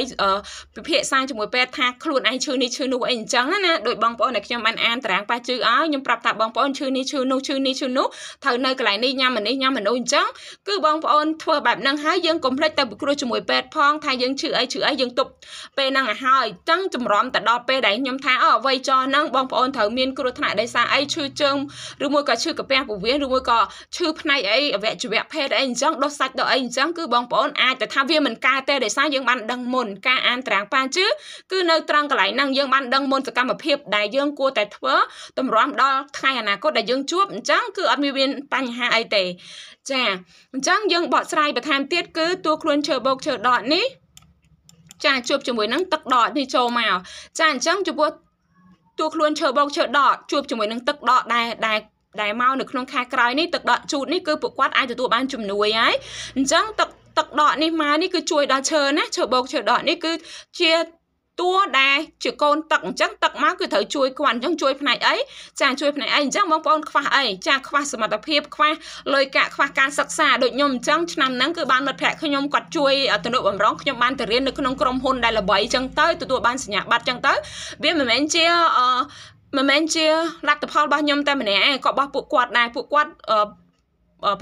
ពិភាក្សាជាមួយពេទ្យថាខ្លួនឯងឈឺនេះឈឺនោះអីអញ្ចឹងណាដោយបងប្អូនដែលខ្ញុំបានអានតារាងប៉ះជឺឲ្យខ្ញុំប្រាប់ថាបងប្អូនឈឺនេះឈឺនោះឈឺនេះឈឺនោះត្រូវនៅកន្លែងនេះញ៉ាំនេះញ៉ាំនោះអញ្ចឹងគឺបងប្អូនធ្វើបែបហ្នឹងហើយយើងកុំភ្លេចទៅពិគ្រោះជាមួយពេទ្យផងថាយើងឈឺអីឈឺអីយើងទប់ពេលហ្នឹងឲ្យហើយចឹងចម្រាំទៅដល់ពេលដែលខ្ញុំថាអូអ្វីចោះហ្នឹងបងប្អូនត្រូវមានគ្រោះថ្នាក់ដោយសារអីឈឺជើងឬមួយក៏ឈឺកាពះពោះវៀនឬមួយក៏ឈឺផ្នែកអីអវយវៈភេទអីអញ្ចឹងដុសសាច់ដុសអីអញ្ចឹងគឺបងប្អូនអាចទៅថាវាមិនកើតទេដោយសារយើងបានដឹងមុនការអានត្រាងប៉ាជឺគឺនៅត្រង់កន្លែងហ្នឹងយើងបានដឹងមុនសកម្មភាពដែលយើងគួរតែធ្វើតម្រាំដល់ថ្ងៃអនាគតដែលយើងជួបអញ្ចឹងគឺអត់មានបញ្ហាអីទេចាអញ្ចឹងយើងបកស្រាយបន្ថែមទៀតគឺតួខ្លួនឈើបោកឈើដកនេះចាជួបជាមួយនឹង ទឹកដកនេះចូលមកចាអញ្ចឹងចំពោះតួខ្លួនឈើបោកឈើដកជួបជាមួយនឹងទឹកដកដែរដែរដែលមកនៅក្នុងខែក្រោយនេះទឹកដកជូតនេះគឺពួកគាត់អាចទទួលបានជំនួយហើយអញ្ចឹងទឹកទឹកដកនេះមកនេះគឺជួយដល់ឈើណាឈើបោកឈើដកនេះគឺជាតួដែលជាកូនទឹកអញ្ចឹងទឹកមកគឺត្រូវជួយគាត់អញ្ចឹងជួយផ្នែកអីចាជួយផ្នែកអីអញ្ចឹងបងប្អូនខ្វះអីចាខ្វះសមត្ថភាពខ្វះលុយកាក់ខ្វះការសិក្សាដូចខ្ញុំអញ្ចឹងឆ្នាំហ្នឹងគឺបានមិត្តភ័ក្ដិខ្ញុំគាត់ជួយទំនុកបំរុងខ្ញុំបានទៅរៀននៅក្នុងក្រុមហ៊ុនដែលល្បីអញ្ចឹងទៅទទួលបានសញ្ញាបត្រអញ្ចឹងទៅវាមិនមែនជាមិនមែនជាលទ្ធផលរបស់ខ្ញុំតែម្នាក់ឯងក៏របស់ពួកគាត់ដែរពួកគាត់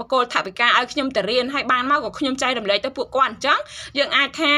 បកគោលថាវិការឲ្យខ្ញុំទៅរៀនហើយបានមកក៏ខ្ញុំចែករំលែកទៅពួកគាត់អញ្ចឹងយើងអាចថា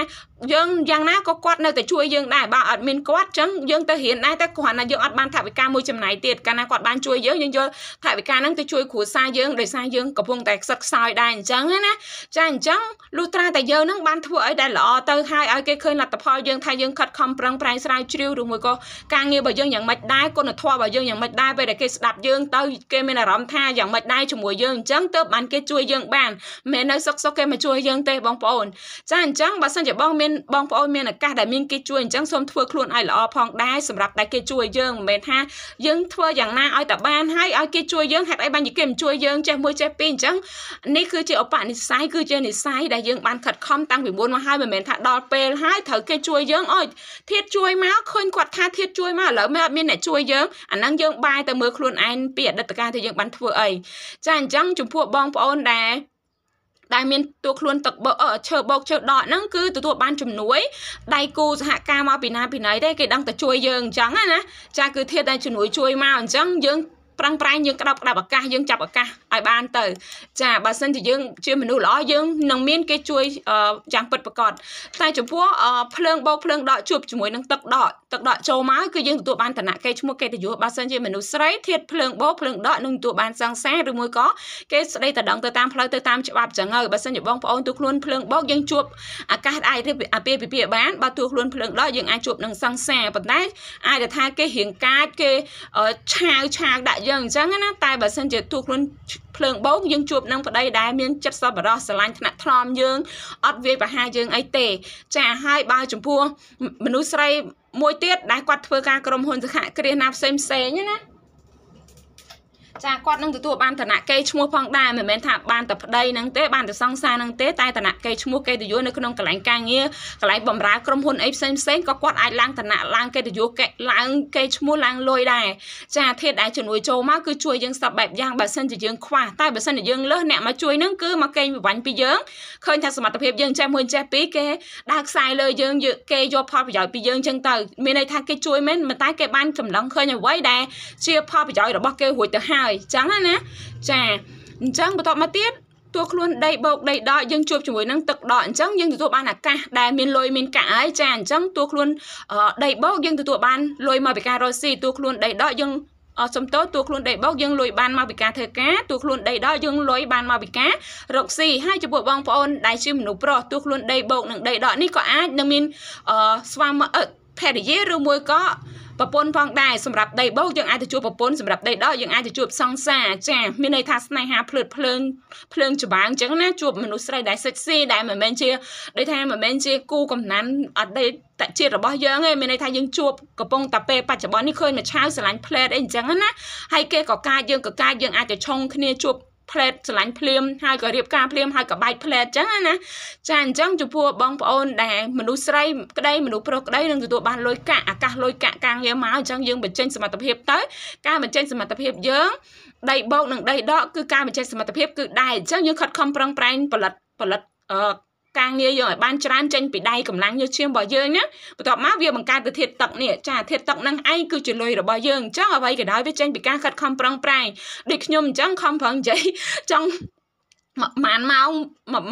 យើងយ៉ាងណាក៏គាត់នៅតែជួយយើងដែរបើអត់មានគាត់ចឹងយើងទៅរៀនដែរតែគ្រាន់តែយើងអត់បានថវិកាមួយចំណាយទៀតកាលណាគាត់បានជួយយើងយើងយកថវិកាហ្នឹងទៅជួយគ្រួសារយើងដោយសារយើងកំពុងតែខ្សឹបខ្សោយដែរអញ្ចឹងណាចាអញ្ចឹងលុះត្រាតែយើងហ្នឹងបានធ្វើអីដែលល្អទៅហើយឲ្យគេឃើញលទ្ធផលយើងថាយើងខិតខំប្រឹងប្រែងស្រាវជ្រាវឬមួយក៏ការងាររបស់យើងយ៉ាងម៉េចដែរគុណធម៌របស់យើងយ៉ាងម៉េចដែរពេលដែលគេស្ដាប់យើងទៅគេមានអារម្មណ៍ថាយ៉ាងម៉េចដែរជាមួយយើងអញ្ចឹងទើបបានគេជួយយើងបានមិននៅសុកសុកគេមកជួយយើងទេបងប្អូនចាអញ្ចឹងបើសិនជាបងមានមានបងប្អូនមានឱកាសដែលមានគេជួយអញ្ចឹងសូមធ្វើខ្លួនឲ្យល្អផងដែរសម្រាប់តែគេជួយយើងមិនមែនថា យើងធ្វើយ៉ាងណាឲ្យតែបានហើយឲ្យគេជួយយើងហេតុអីបានជាគេមិនជួយយើងចេះមួយចេះពីរអញ្ចឹងនេះគឺជាឧបនិស្ស័យគឺជានិស្ស័យដែលយើងបានខិតខំតាំងពីមុនមកហើយមិនមែនថាដល់ពេលហើយត្រូវគេជួយយើងអុយធៀបជួយមកឃើញគាត់ថាធៀបជួយមកឥឡូវមិនអត់មានអ្នកជួយយើងអាហ្នឹងយើងបាយទៅមើលខ្លួនឯងពីអតីតកាលថាយើងបានធ្វើអីចាអញ្ចឹងចំពោះបងប្អូនដែលដែលមានតួខ្លួនទឹកបោកឈើបោកឈើដកហ្នឹងគឺទទួលបានជំនួយដៃគូសហការមកពីណាពីណីទេគេដឹងតែជួយយើងអញ្ចឹងណាចាគឺធាតតែជំនួយជួយមកអញ្ចឹងយើងប្រឹងប្រែងយើងក្តោបក្តាប់ឱកាសយើងចាប់ឱកាសឲ្យបានទៅចាបើសិនជាយើងជាមនុស្សល្អយើងនឹងមានគេជួយយ៉ាងពិតប្រាកដតែចំពោះភ្លើងបោកភ្លើងដកជួបជាមួយ នឹងទឹកដកទឹកដកចូលមកគឺយើងទទួលបានឋានៈគេឈ្មោះកិត្តិយសបើសិនជាមនុស្សស្រីធាតភ្លើងបោកភ្លើងដកនឹងទទួលបានសង្សារឬមួយក៏គេស្ដីតដងទៅតាមផ្លូវទៅតាមច្បាប់ចឹងហើយបើសិនជាបងប្អូនទូខ្លួនភ្លើងបោកយើងជួបឱកាសអាចរៀបអាពាហ៍ពិពាហ៍បានបើទូខ្លួនភ្លើងដកយើងអាចជួបនឹងសង្សារប៉ុន្តែអាចថាគេរៀងកាចគេឆាវឆាវដាក់យើងអញ្ចឹងណាតែបើសិនជាទូខ្លួនភ្លើងបោកយើងជួបនឹងប្តីដែលមានចិត្តសប្បុរសស្រឡាញ់ថ្នាក់ថ្នមយើងអត់វាយប្រហារយើងអីទេ ចាហើយបើចំពោះមនុស្សស្រីមួយទៀតដែលគាត់ធ្វើការក្រុមហ៊ុនសហគ្រាសណាផ្សេងផ្សេងណាចាគាត់នឹងទទួលបានឋានៈគេឈ្មោះផងដែរមិនមែនថាបានតែប្តីនឹងទេបានតែសង្សារនឹងទេតែឋានៈគេឈ្មោះគេតយនៅក្នុងកលែងការងារកលែងបំរើក្រុមហ៊ុនអីផ្សេងផ្សេងក៏គាត់អាចឡើងឋានៈឡើងគេតយគេឡើងគេឈ្មោះឡើងលុយដែរចាធាតដែលជំនួយចូលមកគឺជួយយើងសពបែបយ៉ាងបើសិនជាយើងខ្វះតែបើសិនជាយើងលើសអ្នកមកជួយនឹងគឺមកកេងប្រវាញ់ពីយើងឃើញថាសមត្ថភាពយើងចេះមួយចេះពីរគេដើរខ្សែលើយើងគេយកផលប្រយោជន៍ពីយើងចឹងទៅមានន័យថាគេជួយមែនតែគេបានចំណងឃើញអ្វីដែលជាផលប្រយោជន៍របស់គេរួចទៅហើយហើយចឹងណាណាចាអញ្ចឹងបន្តមកទៀតតួខ្លួនដីបោកដីដកយើងជួបជាមួយនឹងទឹកដកអញ្ចឹងយើងទទួលបានអាកាសដែលមានលុយមានកាក់ហើយចាអញ្ចឹងតួខ្លួនដីបោកយើងទទួលបានលុយមកពីការរកស៊ីតួខ្លួនដីដកយើងអត់សំទោតួខ្លួនដីបោកយើងលុយបានមកពីការធ្វើការតួខ្លួនដីដកយើងលុយបានមកពីការរកស៊ីហើយចំពោះបងប្អូនដែលជាមនុស្សប្រុសតួខ្លួនដីបោកនិងដីដកនេះក៏អាចនឹងមានស្វាមីភរិយាឬមួយក៏ប្រពន្ធផងដែរសម្រាប់ដីបោកយើងអាចទៅជួបប្រពន្ធសម្រាប់ដីដកយើងអាចទៅជួបសង្សារចាមានន័យថាស្នេហាភ្លើតភ្លើងភ្លើងច្បាំងអញ្ចឹងណាជួបមនុស្សស្រីដែលសិចស៊ីដែលមិនមែនជាដូចថាមិនមែនជាគូកំណាន់អតីតជាតិរបស់យើងឯងមានន័យថាយើងជួបកំពុងតែពេលបច្ចុប្បន្ននេះឃើញមកឆៅស្រឡាញ់ផ្លែតអីអញ្ចឹងណាហើយគេក៏កាចយើងក៏កាចយើងអាចទៅឆុងគ្នាជួបផ្លែតឆ្លាញ់ភ្លាមហើយក៏រៀបការភ្លាមហើយក៏បែកផ្លែតចឹងណាចាអញ្ចឹងចំពោះបងប្អូនដែលមនុស្សស្រីក្តីមនុស្សប្រុសក្តីនឹងទទួលបានលុយកាក់អាកាសលុយកាក់ការងារមកអញ្ចឹងយើងបញ្ចេញសមត្ថភាពទៅការបញ្ចេញសមត្ថភាពយើងដីបោកនិងដីដកគឺការបញ្ចេញសមត្ថភាពគឺដែរអញ្ចឹងយើងខិតខំប្រឹងប្រែងផលិតផលិតអឺការងារយើងឲ្យបានច្រើនចេញពីដៃកម្លាំងយើងឈាមរបស់យើងណាបន្ទាប់មកវាបង្កើតទៅធាតទឹកនេះចាធាតទឹកនឹងឯងគឺជាលុយរបស់យើងអញ្ចឹងអ្វីក៏ដោយវាចេញពីការខិតខំប្រឹងប្រែងដូចខ្ញុំអញ្ចឹងខំប្រឹងនិយាយចង់បានម៉ោង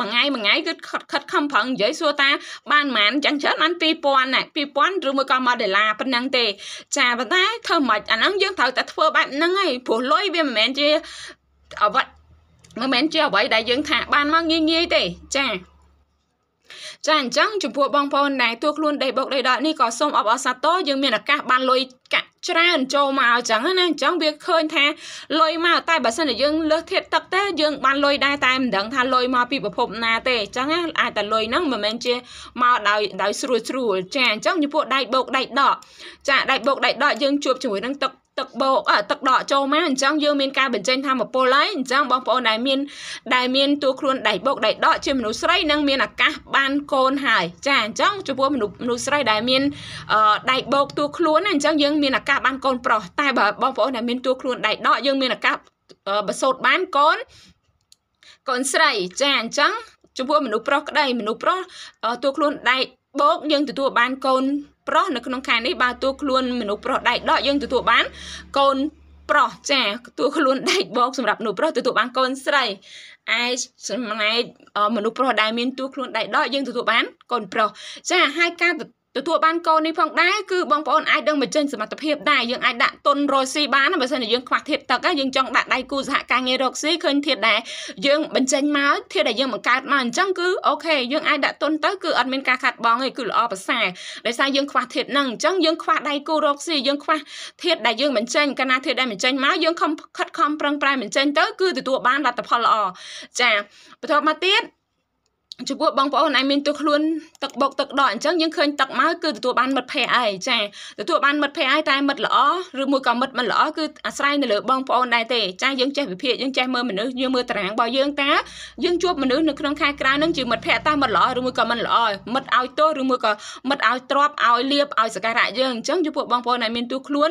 មួយថ្ងៃមួយថ្ងៃគឺខិតខិតខំប្រឹងនិយាយសួរតាបានប៉ុន្មានចឹងច្រើនបាន2000ណា2000ឬមួយក៏1ដុល្លារប៉ុណ្ណឹងទេ ចាប៉ុន្តែធ្វើមិនអាហ្នឹងយើងត្រូវតែធ្វើបែបហ្នឹងឯងព្រោះលុយវាមិនមែនជាអ្វីមិនមែនជាអ្វីដែលយើងថាបានមកងាយងាយទេចាចាអញ្ចឹងចំពោះបងប្អូនដែលទួខ្លួនដីបុកដីដក់នេះក៏សូមអបអរសាទរយើងមានឱកាសបានលុយកាក់ច្រើនចូលមកអញ្ចឹងណាអញ្ចឹងវាឃើញថាលុយមកតែបើសិនជាយើងលើសធាតទឹកទេ យើងបានលុយដែរតែមិនដឹង ថាលុយមកពីប្រភពណាទេអញ្ចឹងអាចតែលុយហ្នឹងមិនមែនជាមកដោយដោយស្រួលស្រួលចាអញ្ចឹងចំពោះដៃបោកដៃដកចាដៃបោកដៃដកយើងជួបជាមួយនឹងទឹកទឹកបោកទឹកដកចូលមកអញ្ចឹងយើងមានការបញ្ចេញធម្មពលហើយអញ្ចឹងបងប្អូនដែលមានដែលមានតួខ្លួនដៃបោកដៃដកជាមនុស្សស្រីនឹងមានឱកាសបានកូនហើយចាអញ្ចឹងចំពោះមនុស្សមនុស្សស្រីដែលមានដៃបោកតួខ្លួនអញ្ចឹងយើងមានឱកាសបានកូនប្រុសតែបើបងប្អូនដែលមានតួខ្លួនដៃដកយើងមានឱកាសបសោតបានកូនកូនស្រីចាអញ្ចឹងចំពោះមនុស្សប្រុសក្តីមនុស្សប្រុសតួខ្លួនដៃបោកយើងទទួលបានកូនប្រុសនៅក្នុងខែនេះបើតួខ្លួនមនុស្សប្រុសដែកដកយើងទទួលបានកូនប្រុសចាតួខ្លួនដែកបោកសម្រាប់មនុស្សប្រុសទទួលបានកូនស្រីឯចំណែកមនុស្សប្រុសដែលមានតួខ្លួនដែកដកយើងទទួលបានកូនប្រុសចាហើយការទទួលបានកូននេះផងដែរគឺបងប្អូនអាចដឹងបញ្ចេញសមត្ថភាពដែរយើងអាចដាក់ទុនរកស៊ីបានបើសិនជាយើងខ្វះធាតុទឹកយើងចង់ដាក់ដៃគូសហការងាររកស៊ីឃើញធាតុដែលយើងបញ្ចេញមកធាតុដែលយើងបង្កើតមកអញ្ចឹងគឺអូខេយើងអាចដាក់ទុនទៅគឺអត់មានការខាត់បងទេគឺល្អប្រសើរដោយសារយើងខ្វះធាតុហ្នឹងអញ្ចឹងយើងខ្វះដៃគូរកស៊ីយើងខ្វះធាតុដែលយើងបញ្ចេញកាលណាធាតុដែលបញ្ចេញមកយើងខំខិតខំប្រឹងប្រែងបញ្ចេញទៅគឺទទួលបានលទ្ធផលល្អចាបន្តមកទៀតចំពោះបងប្អូនឯងមានទូខ្លួនទឹកបុកទឹកដកអញ្ចឹងយើងឃើញទឹកមកគឺទទួលបានមិត្តភ័ក្តិឯងចាទទួលបានមិត្តភ័ក្តិឯងតែមិត្តល្អឬមួយក៏មិត្តមិនល្អគឺអាស្រ័យនៅលើបងប្អូនដែរទេចាយើងចេះវិភាគយើងចេះមើលមនុស្សយើងមើលតារាងរបស់យើងតាយើងជួបមនុស្សនៅក្នុងខែក្រៅនឹងជាមិត្តភ័ក្តិតាមិត្តល្អឬមួយក៏មិនល្អមិត្តឲ្យទោសឬមួយក៏មិត្តឲ្យទ្របឲ្យលៀបឲ្យសការៈយើងអញ្ចឹងចំពោះបងប្អូនឯងមានទូខ្លួន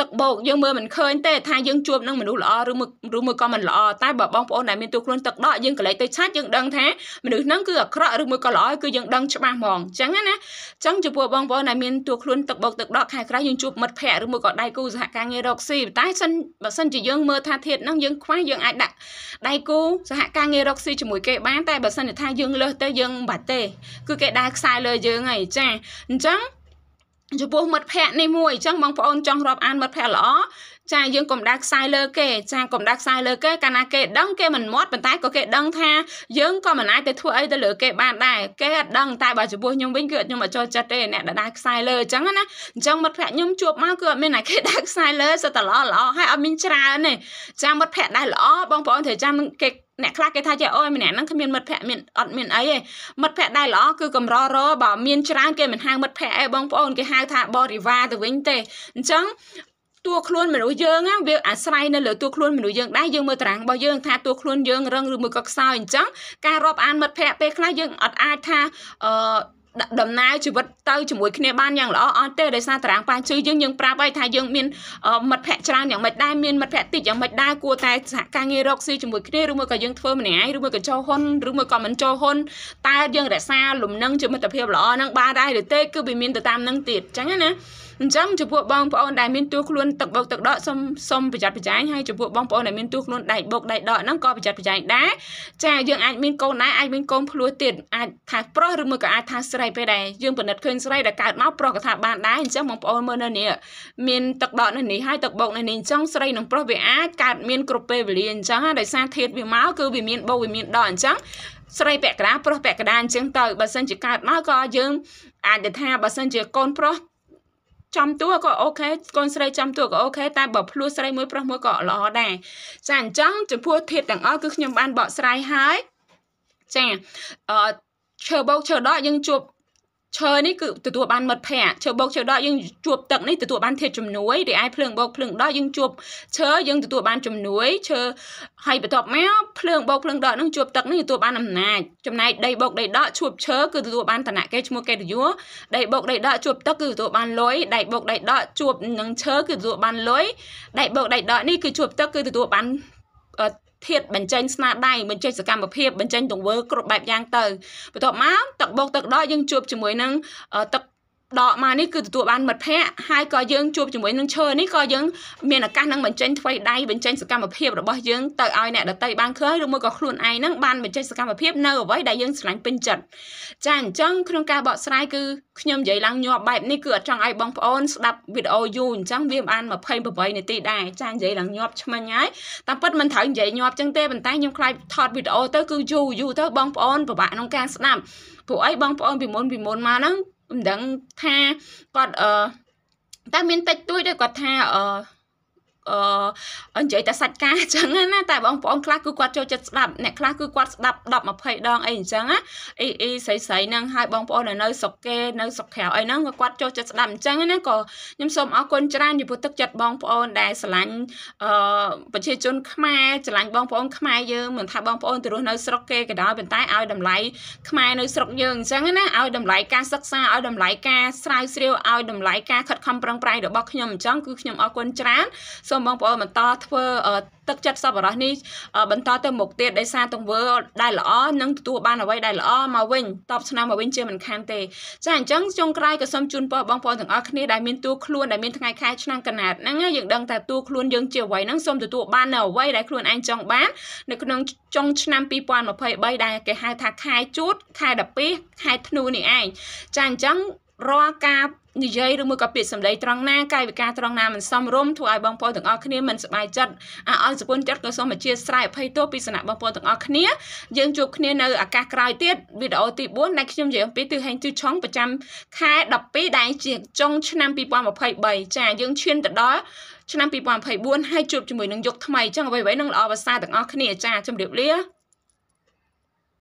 ទឹកបុកយើងមើលមិនឃើញទេថាយើងជួបនឹងមនុស្សល្អឬមួយឬមួយក៏មិនល្អតែបើបងប្អូនឯងមានទូខ្លួនទឹកដកយើងក៏លេចទៅឆាត់យើងដឹងថាមនុស្សហ្នឹងគឺអាក្រក់ឬមួយក៏ល្អគឺយើងដឹងច្បាស់ហ្មងអញ្ចឹងណាអញ្ចឹងចំពោះបងប្អូនដែលមានទួខ្លួនទឹកបោកទឹកដកខែក្រោយយើងជួបមិត្តភ័ក្តិឬមួយក៏ដៃគូសហការងាររកស៊ីតែសិនបើសិនជាយើងមើលថាធាតហ្នឹងយើងខ្វះយើងអាចដាក់ដៃគូសហការងាររកស៊ីជាមួយគេបានតែបើសិនជាថាយើងលើសទៅយើងមិនបាត់ទេគឺគេដើរខ្សែលើយើងហើយចាអញ្ចឹងចំពោះមិត្តភ័ក្តិនេះមួយអញ្ចឹងបងប្អូនចង់រាប់អានមិត្តភ័ក្តិល្អចាយើងកុំដាក់ខ្សែលើគេចាកុំដាក់ខ្សែលើគេកាលណាគេដឹងគេមិនមាត់ប៉ុន្តែក៏គេដឹងថាយើងក៏មិនអាចទៅធ្វើអីទៅលើគេបានដែរគេអត់ដឹងតែបើចំពោះខ្ញុំវិញគឺអត់ខ្ញុំអត់ចូលចិត្តទេអ្នកដែលដាក់ខ្សែលើអញ្ចឹងណាអញ្ចឹងមិត្តភក្តិខ្ញុំជួបមកគឺអត់មានតែគេដាក់ខ្សែលើសិតតែល្អល្អហើយអត់មានច្រើនទេចាមិត្តភក្តិដែលល្អបងប្អូនត្រូវចាំគេអ្នកខ្លះគេថាចេះអូយម្នាក់ហ្នឹងគ្មានមិត្តភក្តិមានអត់មានអីទេមិត្តភក្តិដែលល្អគឺកម្ររបើមានច្រើនគេមិនហៅមិត្តភក្តិឯងបងប្អូនគេហៅថាបរិវារទៅវិញទេអញ្ចឹងតួខ្លួនមនុស្សយើងហ្នឹងវាអាស្រ័យនៅលើតួខ្លួនមនុស្សយើងដែរយើងមើលតារាងរបស់យើង ថាតួខ្លួនយើងរឹងឬមួយក៏ខ្សោយអញ្ចឹងការរាប់អានមិត្តភ័ក្តិពេលខ្លះយើងអត់អាចថាអឺដំណើរជីវិតទៅជាមួយគ្នាបានយ៉ាងល្អអត់ទេដោយសារតារាងប៉ាជឺយើងយើងប្រាប់ហើយថាយើងមានមិត្តភ័ក្តិច្រើនយ៉ាងម៉េចដែរមានមិត្តភ័ក្តិតិចយ៉ាងម៉េចដែរគួរតែសហការងាររកស៊ីជាមួយគ្នាឬមួយក៏យើងធ្វើម្នាក់ឯងឬមួយក៏ចូលហ៊ុនឬមួយក៏មិនចូលហ៊ុនតែយើងរក្សាលំនឹងជាមិត្តភាពល្អនឹងបានដែរឬទេគឺវាមានទៅតាមនឹងទៀតអញ្ចឹងណាអញ្ចឹងចំពោះបងប្អូនដែលមានទួខ្លួនទឹកបុកទឹកដកសូមសូមប្រយ័ត្នប្រយែងហើយចំពោះបងប្អូនដែលមានទួខ្លួនដែកបុកដែកដកហ្នឹងក៏ប្រយ័ត្នប្រយែងដែរចាយើងអាចមានកូនដែរអាចមានកូនភ្លោះទៀតអាចថា ប្រុសឬមួយក៏អាចថាស្រីពេលដែរយើងពិនិត្យឃើញស្រីដែលកើតមកប្រុសក៏ថាបានដែរអញ្ចឹងបងប្អូនមើលនៅនេះមានទឹកដកនៅនេះហើយទឹកបុកនៅនេះអញ្ចឹងស្រីនិងប្រុសវាអាចកើតមានគ្រប់ពេលវេលាអញ្ចឹងដោយសារធាតុវាមកគឺវាមានបុកវាមានដកអញ្ចឹងស្រីពាក់កណ្ដាលប្រុសពាក់កណ្ដាលអញ្ចឹងទៅបើសិនជាកើតមកក៏យើងអាចទៅថាបើសិនជាកូនប្រុសចំទួក៏អូខេកូនស្រីចំទួក៏អូខេតែបើភ្លោះស្រីមួយប្រុសមួយក៏ល្អដែរចាអញ្ចឹងចំពោះធាតទាំងអស់គឺខ្ញុំបានបកស្រាយហើយចាអឺឈើបោកឈើដកយើងជួបឈើនេះគឺទទួលបានមិត្តភ័ក្តិឈើបោកឈើដកយើងជួបទឹកនេះទទួលបានធាតុជំនួយរីឯភ្លើងបោកភ្លើងដកយើងជួបឈើយើងទទួលបានជំនួយឈើហើយបន្ទាប់មកភ្លើងបោកភ្លើងដកនឹងជួបទឹកនេះទទួលបានអំណាចចំណែកដីបោកដីដកជួបឈើគឺទទួលបានឋានៈគេឈ្មោះកិត្តិយសដីបោកដីដកជួបទឹកគឺទទួលបានលុយដីបោកដីដកជួបនឹងឈើគឺទទួលបានលុយដីបោកដីដកនេះគឺជួបទឹកគឺទទួលបានធាតបញ្ចេញស្នាដៃបញ្ចេញសកម្មភាពបញ្ចេញទង្វើគ្រប់បែបយ៉ាងទៅបន្ទាប់មកទឹកបោកទឹកដកយើងជួបជាមួយនឹងទឹកដកមកនេះគឺទទួលបានមិត្តភ័ក្តិហើយក៏យើង ជួបជាមួយនឹងឈើនេះក៏យើង មានឱកាសនឹងបញ្ចេញថ្វីដៃបញ្ចេញសកម្មភាពរបស់យើងទៅឲ្យអ្នកដតីបានឃើញឬមួយក៏ខ្លួនឯងនឹងបានបញ្ចេញសកម្មភាពនៅអ្វីដែលយើងស្រឡាញ់ពេញចិត្តចាអញ្ចឹងក្នុងការបកស្រាយគឺខ្ញុំនិយាយឡើងញាប់បែបនេះគឺអត់ចង់ឲ្យបងប្អូនស្ដាប់វីដេអូយូរអញ្ចឹងវាបាន28នាទីដែរចានិយាយឡើងញាប់ឆ្មាញ់ហើយតាមពិតមិនត្រូវនិយាយញាប់អញ្ចឹងទេប៉ុន្តែខ្ញុំខ្លាចថតវីដេអូទៅគឺយូរយូរទៅបងប្អូនពិបាកក្នុងការស្ដាប់ព្រោះអីបងប្អូនពីមុនពីមុនមកហ្នឹងមិនដឹងថាគាត់អឺតើមានតិចតួចឬគាត់ថាអឺអឺនិយាយតែសាច់ការអញ្ចឹងណាតែបងប្អូនខ្លះគឺគាត់ចូលចិត្តស្ដាប់អ្នកខ្លះគឺគាត់ស្ដាប់10 20ដងអីអញ្ចឹងណាអ៊ីអ៊ីស្រីស្រីហ្នឹងហើយបងប្អូននៅស្រុកគេនៅស្រុកក្រៅអីហ្នឹងគាត់ចូលចិត្តស្ដាប់អញ្ចឹងណាក៏ខ្ញុំសូមអរគុណច្រើនចំពោះទឹកចិត្តបងប្អូនដែលស្រឡាញ់អឺប្រជាជន ខ្មែរស្រឡាញ់បងប្អូនខ្មែរយើងមិនថាបងប្អូនទៅរស់នៅស្រុកគេក៏ដោយប៉ុន្តែឲ្យតម្លៃខ្មែរនៅស្រុកយើងអញ្ចឹងណាឲ្យតម្លៃការសិក្សាឲ្យតម្លៃការស្រាវជ្រាវឲ្យតម្លៃការខិតខំប្រឹងប្រែងរបស់ខ្ញុំអញ្ចឹងគឺខ្ញុំអរគុណច្រើនសូមបងប្អូនបន្តធ្វើទឹកចិត្តសប្បុរសនេះ បន្តទៅមុខទៀតដោយសារទង្វើដែលល្អនិងទទួលបានអ្វីដែលល្អមកវិញតបស្នើមកវិញជាមិនខានទេចាអញ្ចឹងចុងក្រោយក៏សូមជូនពរបងប្អូនទាំងអស់គ្នាដែលមានតួខ្លួនដែលមានថ្ងៃខែឆ្នាំកណាតហ្នឹងយើងដឹងថាតួខ្លួនយើងជាអ្វីហ្នឹងសូមទទួលបាននៅអ្វីដែលខ្លួនឯងចង់បាន នៅក្នុងចុងឆ្នាំ2023ដែលគេហៅថាខែជូត ខែ12ខែធ្នូនេះឯងចាអញ្ចឹងរាល់ការនិយាយឬមួយក៏ពាក្យសម្ដីត្រង់ណាកាយវិការត្រង់ណាមិនសមរម្យធ្វើឲ្យបងប្អូនទាំងអស់គ្នាមិនសប្បាយចិត្តអរអរសុពន្ធចិត្តក៏សូមអធិស្ឋានអភ័យទោសពីសំណាក់បងប្អូនទាំងអស់គ្នាយើងជួបគ្នានៅឱកាសក្រោយទៀតវីដេអូទី4ដែលខ្ញុំនិយាយអំពីទិហេងជឺឆុងប្រចាំខែ12ដែលជាចុងឆ្នាំ2023ចាយើងឈានទៅដល់ឆ្នាំ2024ហើយជួបជាមួយនឹងយុគថ្មីអញ្ចឹងអ្វីៗនឹងល្អប្រសើរទាំងអស់គ្នាចាជម្រាបលា